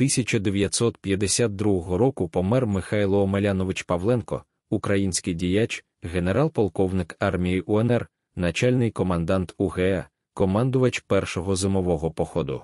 1952 року помер Михайло Омелянович Павленко, український діяч, генерал-полковник армії УНР, начальний командант УГА, командувач першого зимового походу.